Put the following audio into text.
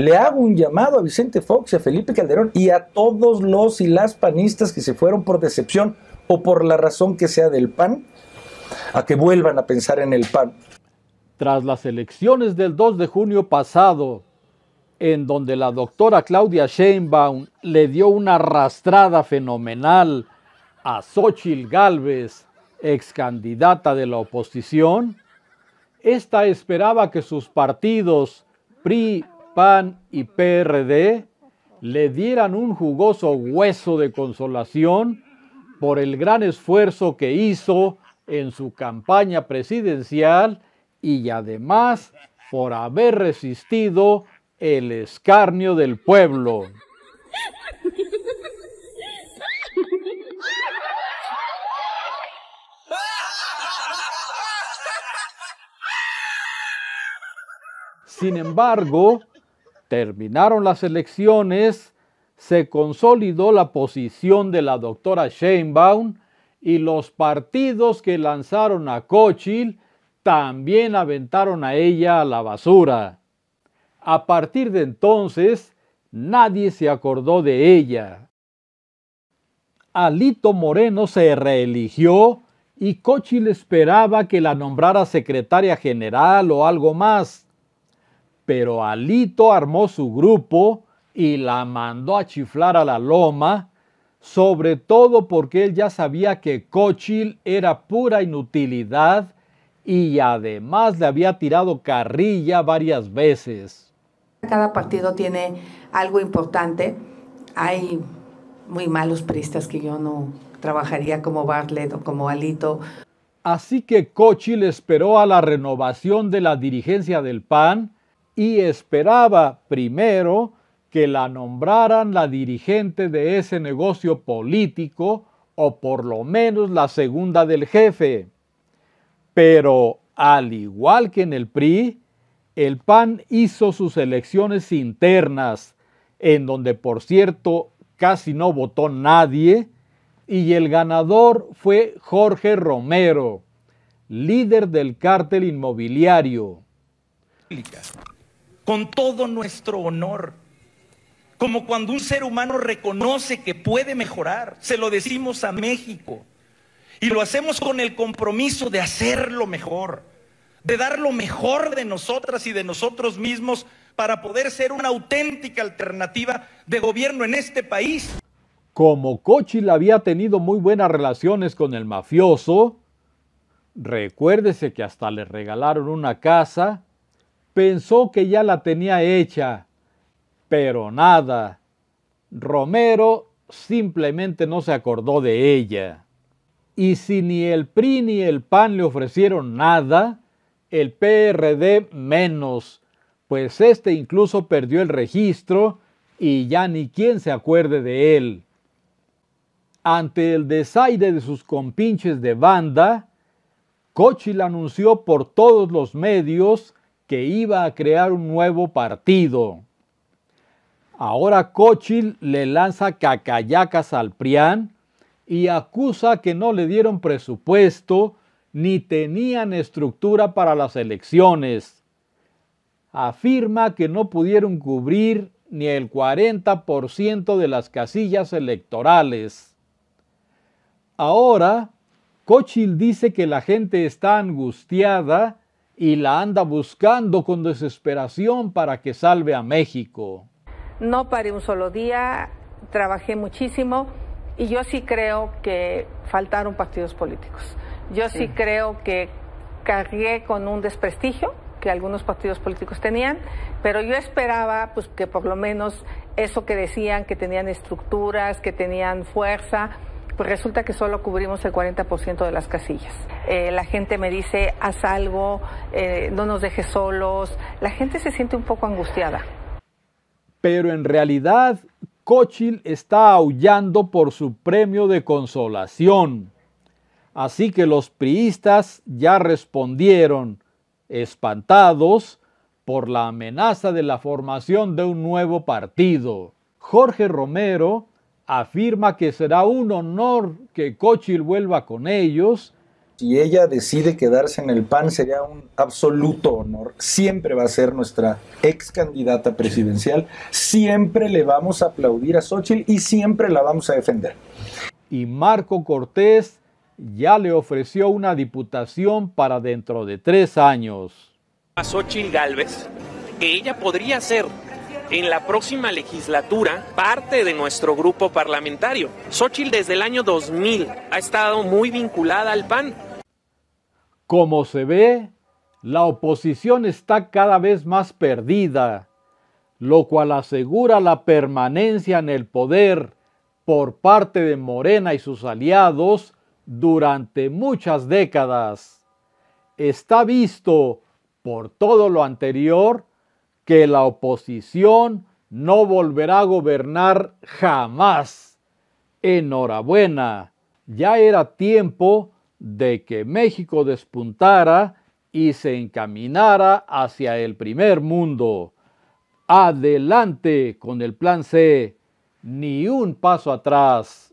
Le hago un llamado a Vicente Fox y a Felipe Calderón y a todos los y las panistas que se fueron por decepción o por la razón que sea del PAN, a que vuelvan a pensar en el PAN. Tras las elecciones del 2 de junio pasado, en donde la doctora Claudia Sheinbaum le dio una arrastrada fenomenal a Xochil Gálvez, ex candidata de la oposición, esta esperaba que sus partidos PRI, y PRD le dieran un jugoso hueso de consolación por el gran esfuerzo que hizo en su campaña presidencial y además por haber resistido el escarnio del pueblo. Sin embargo, Terminaron las elecciones, se consolidó la posición de la doctora Sheinbaum y los partidos que lanzaron a Cochil también aventaron a ella a la basura. A partir de entonces, nadie se acordó de ella. Alito Moreno se reeligió y Cochil esperaba que la nombrara secretaria general o algo más. Pero Alito armó su grupo y la mandó a chiflar a la loma, sobre todo porque él ya sabía que Cochil era pura inutilidad y además le había tirado carrilla varias veces. Cada partido tiene algo importante. Hay muy malos priistas que yo no trabajaría como Bartlett o como Alito. Así que Cochil esperó a la renovación de la dirigencia del PAN y esperaba primero que la nombraran la dirigente de ese negocio político o por lo menos la segunda del jefe. Pero al igual que en el PRI, el PAN hizo sus elecciones internas, en donde por cierto casi no votó nadie, y el ganador fue Jorge Romero, líder del cártel inmobiliario con todo nuestro honor. Como cuando un ser humano reconoce que puede mejorar, se lo decimos a México. Y lo hacemos con el compromiso de hacerlo mejor, de dar lo mejor de nosotras y de nosotros mismos para poder ser una auténtica alternativa de gobierno en este país. Como Cochil había tenido muy buenas relaciones con el mafioso, recuérdese que hasta le regalaron una casa Pensó que ya la tenía hecha, pero nada. Romero simplemente no se acordó de ella. Y si ni el PRI ni el PAN le ofrecieron nada, el PRD menos, pues este incluso perdió el registro y ya ni quien se acuerde de él. Ante el desaire de sus compinches de banda, Cochil anunció por todos los medios que iba a crear un nuevo partido. Ahora Cochil le lanza cacayacas al PRIAN y acusa que no le dieron presupuesto ni tenían estructura para las elecciones. Afirma que no pudieron cubrir ni el 40% de las casillas electorales. Ahora, Cochil dice que la gente está angustiada y la anda buscando con desesperación para que salve a México. No paré un solo día, trabajé muchísimo y yo sí creo que faltaron partidos políticos. Yo sí, creo que cargué con un desprestigio que algunos partidos políticos tenían, pero yo esperaba pues que por lo menos eso que decían que tenían estructuras, que tenían fuerza, pues resulta que solo cubrimos el 40% de las casillas. Eh, la gente me dice, haz algo, eh, no nos dejes solos. La gente se siente un poco angustiada. Pero en realidad, Cochil está aullando por su premio de consolación. Así que los priistas ya respondieron, espantados por la amenaza de la formación de un nuevo partido. Jorge Romero afirma que será un honor que Cochil vuelva con ellos. Si ella decide quedarse en el PAN, sería un absoluto honor. Siempre va a ser nuestra ex candidata presidencial. Siempre le vamos a aplaudir a Xochitl y siempre la vamos a defender. Y Marco Cortés ya le ofreció una diputación para dentro de tres años. A Xochitl Galvez, que ella podría ser en la próxima legislatura parte de nuestro grupo parlamentario. Xochitl desde el año 2000 ha estado muy vinculada al PAN. Como se ve, la oposición está cada vez más perdida, lo cual asegura la permanencia en el poder por parte de Morena y sus aliados durante muchas décadas. Está visto por todo lo anterior que la oposición no volverá a gobernar jamás. Enhorabuena, ya era tiempo de que México despuntara y se encaminara hacia el primer mundo. Adelante con el plan C, ni un paso atrás.